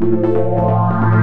Música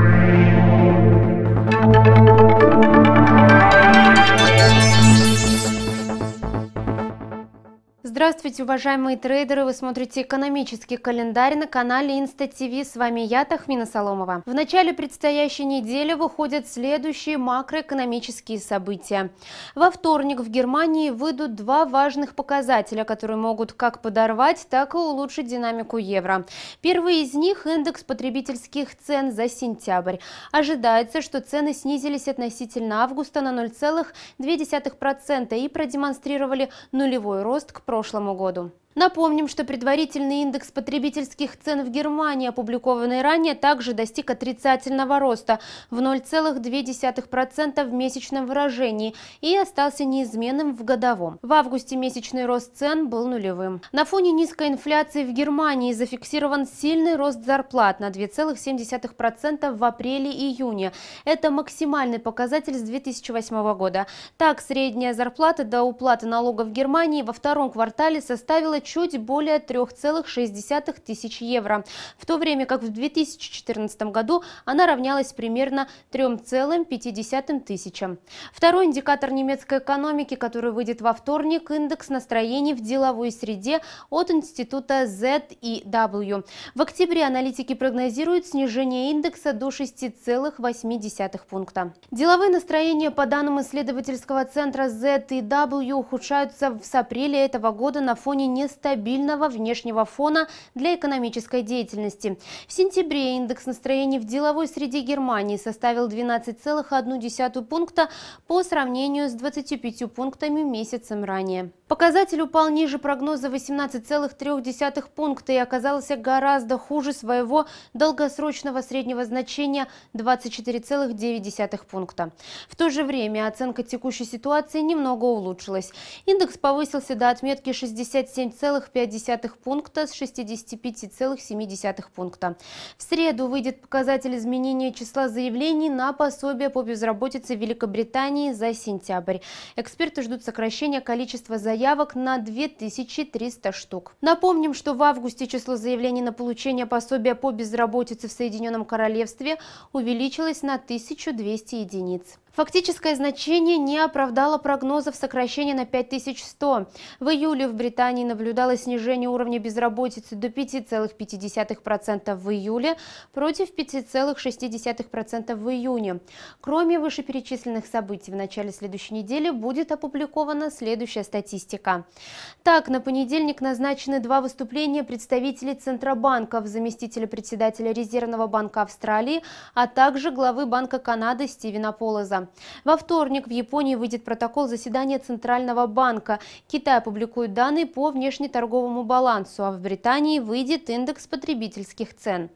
Здравствуйте, уважаемые трейдеры! Вы смотрите экономический календарь на канале Инста ТВ. С вами я, Тахмина Соломова. В начале предстоящей недели выходят следующие макроэкономические события. Во вторник в Германии выйдут два важных показателя, которые могут как подорвать, так и улучшить динамику евро. Первый из них – индекс потребительских цен за сентябрь. Ожидается, что цены снизились относительно августа на 0,2% и продемонстрировали нулевой рост к прошлому прошлому году. Напомним, что предварительный индекс потребительских цен в Германии, опубликованный ранее, также достиг отрицательного роста в 0,2% в месячном выражении и остался неизменным в годовом. В августе месячный рост цен был нулевым. На фоне низкой инфляции в Германии зафиксирован сильный рост зарплат на 2,7% в апреле-июне. Это максимальный показатель с 2008 года. Так, средняя зарплата до уплаты налогов в Германии во втором квартале составила чуть более 3,6 тысяч евро, в то время как в 2014 году она равнялась примерно 3,5 тысячам. Второй индикатор немецкой экономики, который выйдет во вторник, индекс настроений в деловой среде от института ZEW. В октябре аналитики прогнозируют снижение индекса до 6,8 пункта. Деловые настроения по данным исследовательского центра ZEW ухудшаются с апреля этого года на фоне нестабильности стабильного внешнего фона для экономической деятельности. В сентябре индекс настроений в деловой среде Германии составил 12,1 пункта по сравнению с 25 пунктами месяцем ранее. Показатель упал ниже прогноза 18,3 пункта и оказался гораздо хуже своего долгосрочного среднего значения 24,9 пункта. В то же время оценка текущей ситуации немного улучшилась. Индекс повысился до отметки 67,5 пункта с 65,7 пункта. В среду выйдет показатель изменения числа заявлений на пособие по безработице в Великобритании за сентябрь. Эксперты ждут сокращения количества заявлений заявок на 2300 штук. Напомним, что в августе число заявлений на получение пособия по безработице в Соединенном Королевстве увеличилось на 1200 единиц. Фактическое значение не оправдало прогнозов сокращения на 5100. В июле в Британии наблюдалось снижение уровня безработицы до 5,5% в июле против 5,6% в июне. Кроме вышеперечисленных событий, в начале следующей недели будет опубликована следующая статистика. Так, на понедельник назначены два выступления представителей Центробанков, заместителя председателя Резервного банка Австралии, а также главы Банка Канады Стивена Полоза. Во вторник в Японии выйдет протокол заседания Центрального банка. Китай опубликует данные по внешнеторговому балансу, а в Британии выйдет индекс потребительских цен.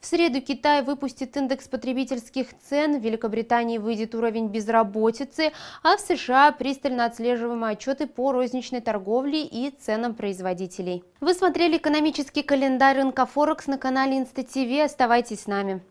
В среду Китай выпустит индекс потребительских цен, в Великобритании выйдет уровень безработицы, а в США пристально отслеживаемые отчеты по розничной торговле и ценам производителей. Вы смотрели экономический календарь рынка Форекс на канале Инста ТВ. Оставайтесь с нами.